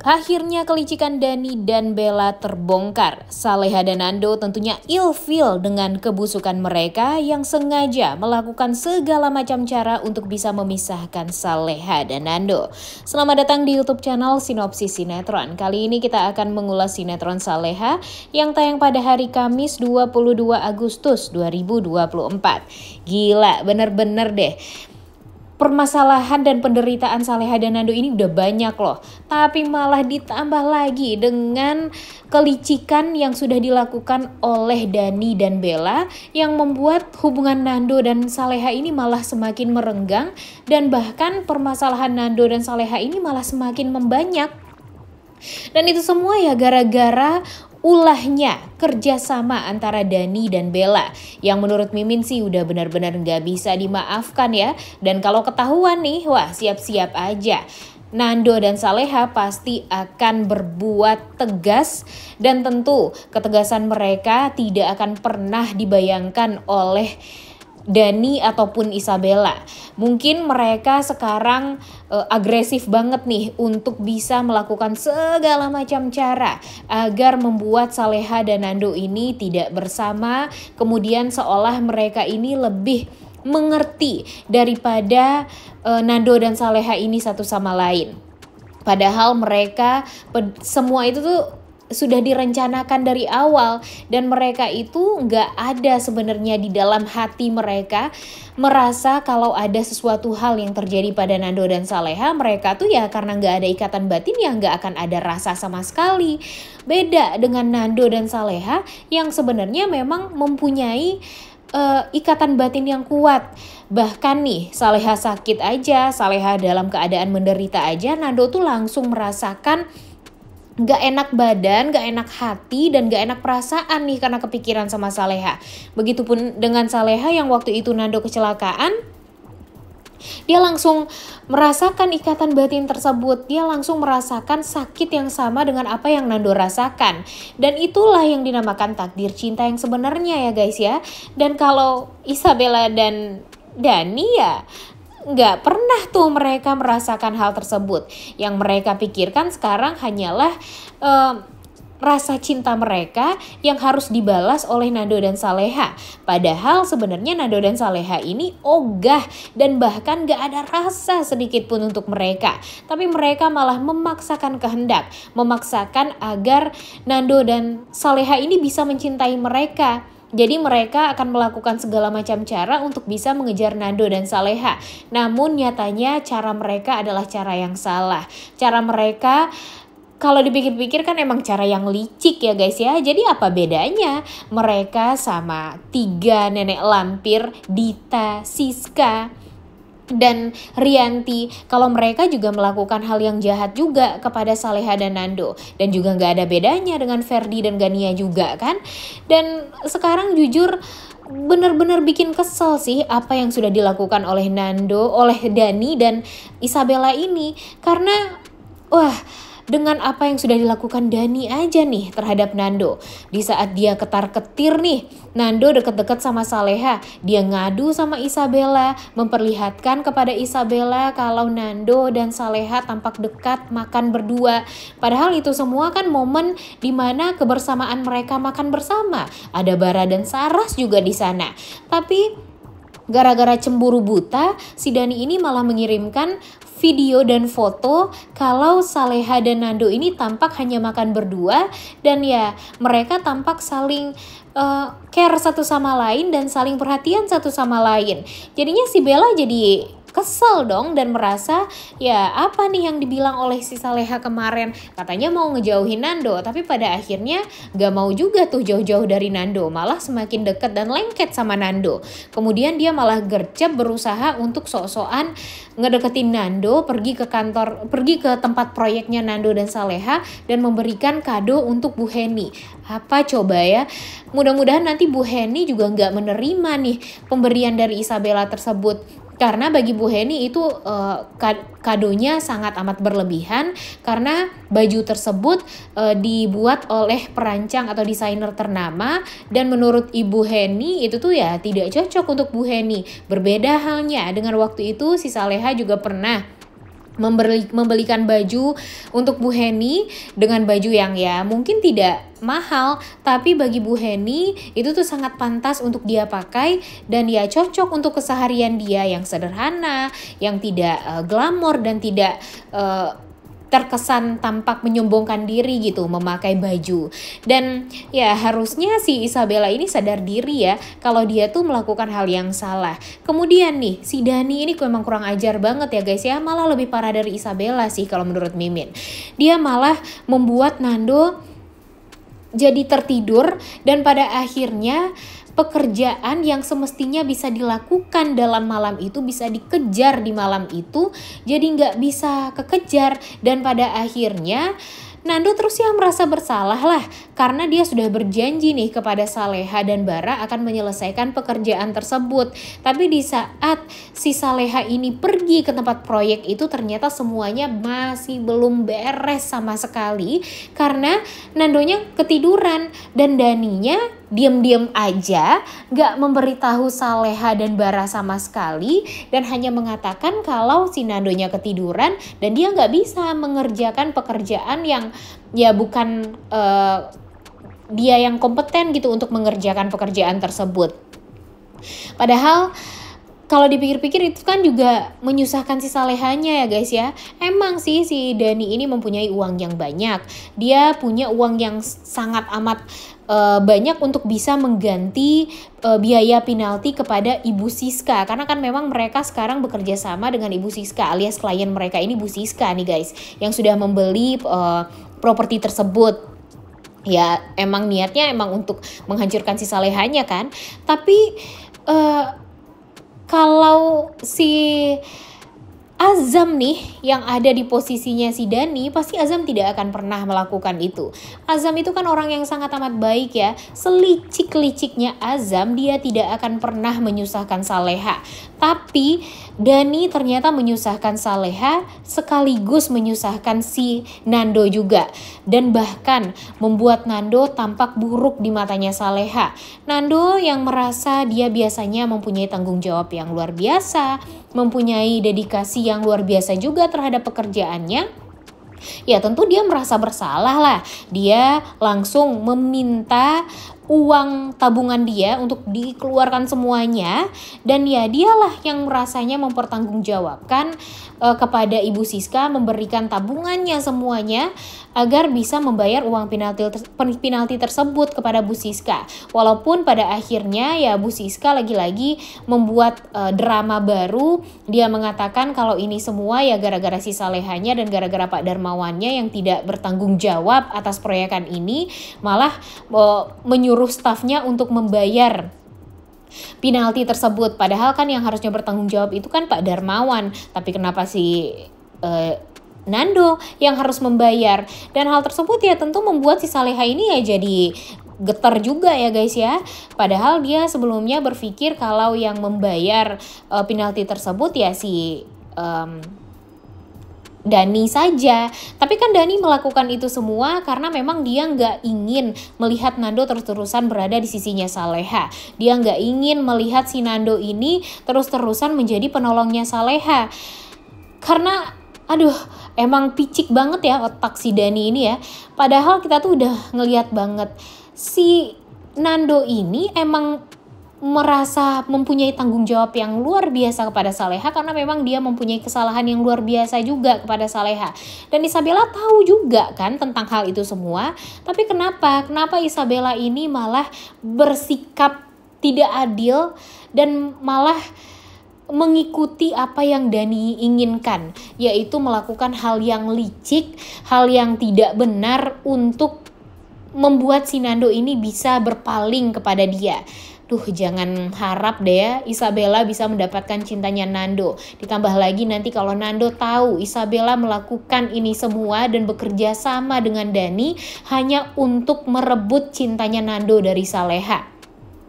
Akhirnya kelicikan Dani dan Bella terbongkar. Saleha dan Nando tentunya ilfil dengan kebusukan mereka yang sengaja melakukan segala macam cara untuk bisa memisahkan Saleha dan Nando. Selamat datang di YouTube channel Sinopsis Sinetron. Kali ini kita akan mengulas sinetron Saleha yang tayang pada hari Kamis 22 Agustus 2024. Gila, bener-bener deh permasalahan dan penderitaan Saleha dan Nando ini udah banyak loh. Tapi malah ditambah lagi dengan kelicikan yang sudah dilakukan oleh Dani dan Bella yang membuat hubungan Nando dan Saleha ini malah semakin merenggang dan bahkan permasalahan Nando dan Saleha ini malah semakin membanyak. Dan itu semua ya gara-gara ulahnya kerjasama antara Dani dan Bella yang menurut Mimin sih udah benar-benar nggak bisa dimaafkan ya dan kalau ketahuan nih wah siap-siap aja Nando dan Saleha pasti akan berbuat tegas dan tentu ketegasan mereka tidak akan pernah dibayangkan oleh Dani ataupun Isabella. Mungkin mereka sekarang uh, agresif banget nih untuk bisa melakukan segala macam cara agar membuat Saleha dan Nando ini tidak bersama, kemudian seolah mereka ini lebih mengerti daripada uh, Nando dan Saleha ini satu sama lain. Padahal mereka semua itu tuh sudah direncanakan dari awal dan mereka itu nggak ada sebenarnya di dalam hati mereka merasa kalau ada sesuatu hal yang terjadi pada Nando dan Saleha mereka tuh ya karena nggak ada ikatan batin ya nggak akan ada rasa sama sekali beda dengan Nando dan Saleha yang sebenarnya memang mempunyai uh, ikatan batin yang kuat. Bahkan nih, Saleha sakit aja, Saleha dalam keadaan menderita aja, Nando tuh langsung merasakan gak enak badan, gak enak hati, dan gak enak perasaan nih karena kepikiran sama Saleha. Begitupun dengan Saleha yang waktu itu Nando kecelakaan, dia langsung merasakan ikatan batin tersebut. Dia langsung merasakan sakit yang sama dengan apa yang Nando rasakan. Dan itulah yang dinamakan takdir cinta yang sebenarnya ya guys ya. Dan kalau Isabella dan Dani ya nggak pernah tuh mereka merasakan hal tersebut. Yang mereka pikirkan sekarang hanyalah um, rasa cinta mereka yang harus dibalas oleh Nando dan Saleha. Padahal sebenarnya Nando dan Saleha ini ogah dan bahkan gak ada rasa sedikit pun untuk mereka. Tapi mereka malah memaksakan kehendak, memaksakan agar Nando dan Saleha ini bisa mencintai mereka. Jadi mereka akan melakukan segala macam cara untuk bisa mengejar Nando dan Saleha. Namun nyatanya cara mereka adalah cara yang salah. Cara mereka kalau dipikir-pikir kan emang cara yang licik ya guys ya. Jadi apa bedanya mereka sama tiga nenek lampir, Dita, Siska, dan Rianti kalau mereka juga melakukan hal yang jahat juga kepada Saleha dan Nando dan juga nggak ada bedanya dengan Ferdi dan Gania juga kan dan sekarang jujur bener-bener bikin kesel sih apa yang sudah dilakukan oleh Nando, oleh Dani dan Isabella ini karena wah dengan apa yang sudah dilakukan Dani aja nih terhadap Nando. Di saat dia ketar-ketir nih, Nando deket-deket sama Saleha. Dia ngadu sama Isabella, memperlihatkan kepada Isabella kalau Nando dan Saleha tampak dekat makan berdua. Padahal itu semua kan momen dimana kebersamaan mereka makan bersama. Ada Bara dan Saras juga di sana. Tapi Gara-gara cemburu buta, si Dani ini malah mengirimkan video dan foto kalau Saleha dan Nando ini tampak hanya makan berdua dan ya mereka tampak saling uh, care satu sama lain dan saling perhatian satu sama lain. Jadinya si Bella jadi kesel dong dan merasa ya apa nih yang dibilang oleh si Saleha kemarin katanya mau ngejauhin Nando tapi pada akhirnya gak mau juga tuh jauh-jauh dari Nando malah semakin deket dan lengket sama Nando kemudian dia malah gercep berusaha untuk sok-sokan ngedeketin Nando pergi ke kantor pergi ke tempat proyeknya Nando dan Saleha dan memberikan kado untuk Bu Heni apa coba ya mudah-mudahan nanti Bu Heni juga nggak menerima nih pemberian dari Isabella tersebut karena bagi Bu Heni itu uh, kadonya sangat amat berlebihan karena baju tersebut uh, dibuat oleh perancang atau desainer ternama dan menurut Ibu Heni itu tuh ya tidak cocok untuk Bu Heni. Berbeda halnya dengan waktu itu si Saleha juga pernah membeli, membelikan baju untuk Bu Heni dengan baju yang ya mungkin tidak mahal tapi bagi Bu Heni itu tuh sangat pantas untuk dia pakai dan ya cocok untuk keseharian dia yang sederhana yang tidak uh, glamor dan tidak uh, terkesan tampak menyombongkan diri gitu memakai baju. Dan ya harusnya si Isabella ini sadar diri ya kalau dia tuh melakukan hal yang salah. Kemudian nih si Dani ini memang kurang ajar banget ya guys ya malah lebih parah dari Isabella sih kalau menurut Mimin. Dia malah membuat Nando jadi tertidur dan pada akhirnya pekerjaan yang semestinya bisa dilakukan dalam malam itu bisa dikejar di malam itu jadi nggak bisa kekejar dan pada akhirnya Nando terus yang merasa bersalah lah karena dia sudah berjanji nih kepada Saleha dan Bara akan menyelesaikan pekerjaan tersebut. Tapi di saat si Saleha ini pergi ke tempat proyek itu ternyata semuanya masih belum beres sama sekali karena Nandonya ketiduran dan Daninya diam-diam aja, gak memberitahu Saleha dan Bara sama sekali, dan hanya mengatakan kalau si Nandonya ketiduran dan dia gak bisa mengerjakan pekerjaan yang ya bukan uh, dia yang kompeten gitu untuk mengerjakan pekerjaan tersebut. Padahal kalau dipikir-pikir itu kan juga menyusahkan si salehannya ya guys ya. Emang sih si Dani ini mempunyai uang yang banyak. Dia punya uang yang sangat amat uh, banyak untuk bisa mengganti uh, biaya penalti kepada Ibu Siska karena kan memang mereka sekarang bekerja sama dengan Ibu Siska alias klien mereka ini ibu Siska nih guys yang sudah membeli uh, properti tersebut ya emang niatnya emang untuk menghancurkan si salehannya kan tapi uh, kalau si Azam nih yang ada di posisinya si Dani pasti Azam tidak akan pernah melakukan itu. Azam itu kan orang yang sangat amat baik ya. Selicik-liciknya Azam dia tidak akan pernah menyusahkan Saleha. Tapi Dani ternyata menyusahkan Saleha sekaligus menyusahkan si Nando juga. Dan bahkan membuat Nando tampak buruk di matanya Saleha. Nando yang merasa dia biasanya mempunyai tanggung jawab yang luar biasa, mempunyai dedikasi yang luar biasa juga terhadap pekerjaannya, ya tentu dia merasa bersalah lah. Dia langsung meminta uang tabungan dia untuk dikeluarkan semuanya dan ya dialah yang merasanya mempertanggungjawabkan uh, kepada Ibu Siska memberikan tabungannya semuanya agar bisa membayar uang penalti ter penalti tersebut kepada Bu Siska. Walaupun pada akhirnya ya Bu Siska lagi-lagi membuat uh, drama baru, dia mengatakan kalau ini semua ya gara-gara si salehanya dan gara-gara Pak Darmawannya yang tidak bertanggung jawab atas proyekan ini, malah uh, menyuruh menyuruh stafnya untuk membayar penalti tersebut. Padahal kan yang harusnya bertanggung jawab itu kan Pak Darmawan, tapi kenapa si uh, Nando yang harus membayar dan hal tersebut ya tentu membuat si Saleha ini ya jadi getar juga ya guys ya. Padahal dia sebelumnya berpikir kalau yang membayar uh, penalti tersebut ya si um, Dani saja. Tapi kan Dani melakukan itu semua karena memang dia nggak ingin melihat Nando terus-terusan berada di sisinya Saleha. Dia nggak ingin melihat si Nando ini terus-terusan menjadi penolongnya Saleha. Karena aduh emang picik banget ya otak si Dani ini ya. Padahal kita tuh udah ngeliat banget si Nando ini emang merasa mempunyai tanggung jawab yang luar biasa kepada Saleha karena memang dia mempunyai kesalahan yang luar biasa juga kepada Saleha. Dan Isabella tahu juga kan tentang hal itu semua, tapi kenapa? Kenapa Isabella ini malah bersikap tidak adil dan malah mengikuti apa yang Dani inginkan, yaitu melakukan hal yang licik, hal yang tidak benar untuk membuat Sinando ini bisa berpaling kepada dia. Duh, jangan harap deh ya Isabella bisa mendapatkan cintanya Nando. Ditambah lagi nanti kalau Nando tahu Isabella melakukan ini semua dan bekerja sama dengan Dani hanya untuk merebut cintanya Nando dari Saleha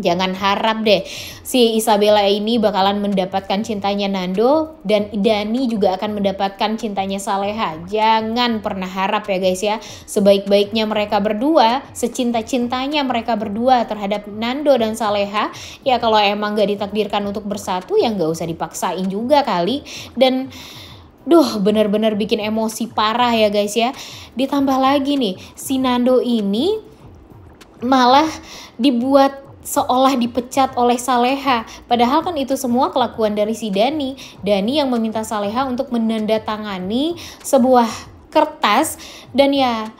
jangan harap deh si Isabella ini bakalan mendapatkan cintanya Nando dan Dani juga akan mendapatkan cintanya Saleha. Jangan pernah harap ya guys ya. Sebaik-baiknya mereka berdua, secinta-cintanya mereka berdua terhadap Nando dan Saleha, ya kalau emang gak ditakdirkan untuk bersatu ya gak usah dipaksain juga kali. Dan Duh bener-bener bikin emosi parah ya guys ya Ditambah lagi nih Si Nando ini malah dibuat seolah dipecat oleh Saleha. Padahal kan itu semua kelakuan dari si Dani. Dani yang meminta Saleha untuk menandatangani sebuah kertas dan ya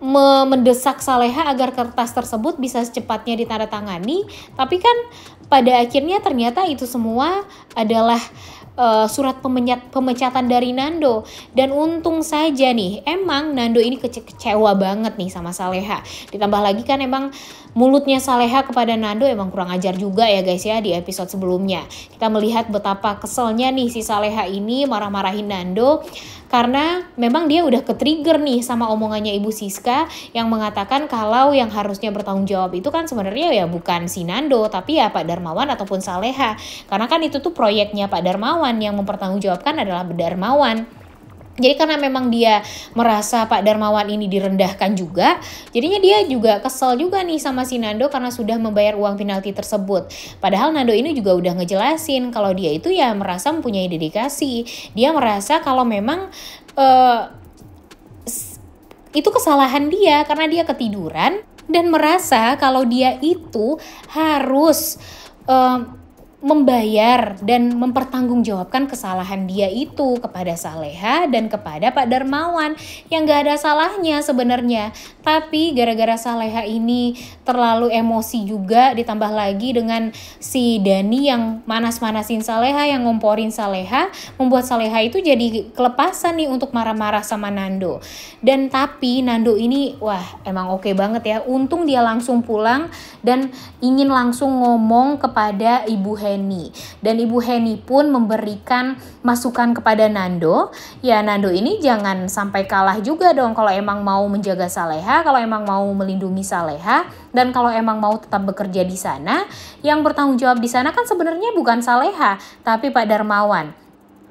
mendesak Saleha agar kertas tersebut bisa secepatnya ditandatangani. Tapi kan pada akhirnya ternyata itu semua adalah uh, surat pemenyat, pemecatan dari Nando dan untung saja nih emang Nando ini kece kecewa banget nih sama Saleha ditambah lagi kan emang mulutnya Saleha kepada Nando emang kurang ajar juga ya guys ya di episode sebelumnya kita melihat betapa keselnya nih si Saleha ini marah-marahin Nando karena memang dia udah ke trigger nih sama omongannya Ibu Siska yang mengatakan kalau yang harusnya bertanggung jawab itu kan sebenarnya ya bukan si Nando tapi ya Pak Darmawan ataupun Saleha karena kan itu tuh proyeknya Pak Darmawan yang mempertanggungjawabkan adalah Darmawan jadi karena memang dia merasa Pak Darmawan ini direndahkan juga, jadinya dia juga kesel juga nih sama si Nando karena sudah membayar uang penalti tersebut. Padahal Nando ini juga udah ngejelasin kalau dia itu ya merasa mempunyai dedikasi. Dia merasa kalau memang uh, itu kesalahan dia karena dia ketiduran dan merasa kalau dia itu harus uh, membayar dan mempertanggungjawabkan kesalahan dia itu kepada Saleha dan kepada Pak Darmawan yang gak ada salahnya sebenarnya. Tapi gara-gara Saleha ini terlalu emosi juga ditambah lagi dengan si Dani yang manas-manasin Saleha, yang ngomporin Saleha, membuat Saleha itu jadi kelepasan nih untuk marah-marah sama Nando. Dan tapi Nando ini wah emang oke okay banget ya. Untung dia langsung pulang dan ingin langsung ngomong kepada Ibu Heni. Dan Ibu Heni pun memberikan masukan kepada Nando, ya Nando ini jangan sampai kalah juga dong kalau emang mau menjaga Saleha, kalau emang mau melindungi Saleha, dan kalau emang mau tetap bekerja di sana, yang bertanggung jawab di sana kan sebenarnya bukan Saleha, tapi Pak Darmawan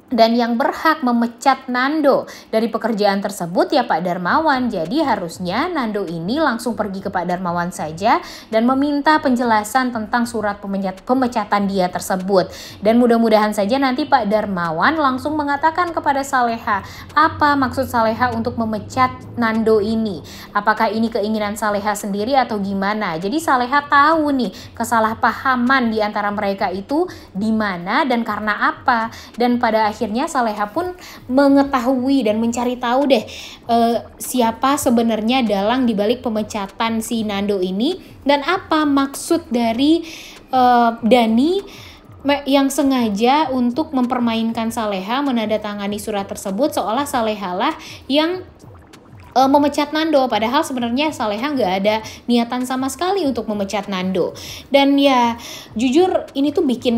dan yang berhak memecat Nando dari pekerjaan tersebut ya Pak Darmawan. Jadi harusnya Nando ini langsung pergi ke Pak Darmawan saja dan meminta penjelasan tentang surat pemecatan dia tersebut. Dan mudah-mudahan saja nanti Pak Darmawan langsung mengatakan kepada Saleha apa maksud Saleha untuk memecat Nando ini. Apakah ini keinginan Saleha sendiri atau gimana? Jadi Saleha tahu nih kesalahpahaman di antara mereka itu di mana dan karena apa. Dan pada akhirnya akhirnya Saleha pun mengetahui dan mencari tahu deh eh, siapa sebenarnya dalang dibalik pemecatan si Nando ini dan apa maksud dari eh, Dani yang sengaja untuk mempermainkan Saleha menandatangani surat tersebut seolah Saleha lah yang eh, memecat Nando padahal sebenarnya Saleha nggak ada niatan sama sekali untuk memecat Nando dan ya jujur ini tuh bikin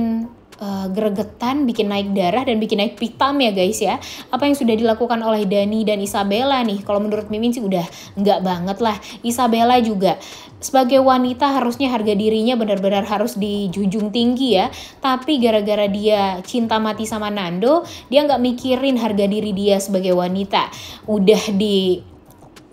uh, gregetan, bikin naik darah dan bikin naik pitam ya guys ya. Apa yang sudah dilakukan oleh Dani dan Isabella nih? Kalau menurut Mimin sih udah nggak banget lah. Isabella juga sebagai wanita harusnya harga dirinya benar-benar harus dijunjung tinggi ya. Tapi gara-gara dia cinta mati sama Nando, dia nggak mikirin harga diri dia sebagai wanita. Udah di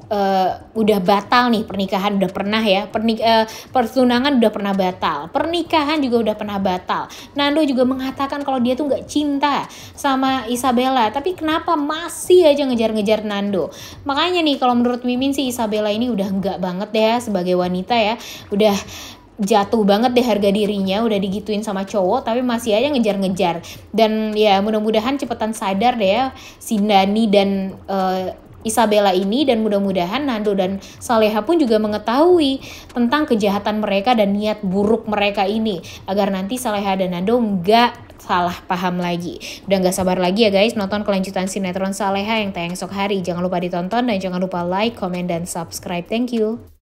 uh, udah batal nih pernikahan udah pernah ya pernik uh, pertunangan udah pernah batal pernikahan juga udah pernah batal Nando juga mengatakan kalau dia tuh nggak cinta sama Isabella tapi kenapa masih aja ngejar-ngejar Nando makanya nih kalau menurut Mimin sih Isabella ini udah nggak banget ya sebagai wanita ya udah jatuh banget deh harga dirinya udah digituin sama cowok tapi masih aja ngejar-ngejar dan ya mudah-mudahan cepetan sadar deh ya si Dani dan uh, Isabella ini dan mudah-mudahan Nando dan Saleha pun juga mengetahui tentang kejahatan mereka dan niat buruk mereka ini agar nanti Saleha dan Nando nggak salah paham lagi. Udah nggak sabar lagi ya guys nonton kelanjutan sinetron Saleha yang tayang esok hari. Jangan lupa ditonton dan jangan lupa like, comment, dan subscribe. Thank you.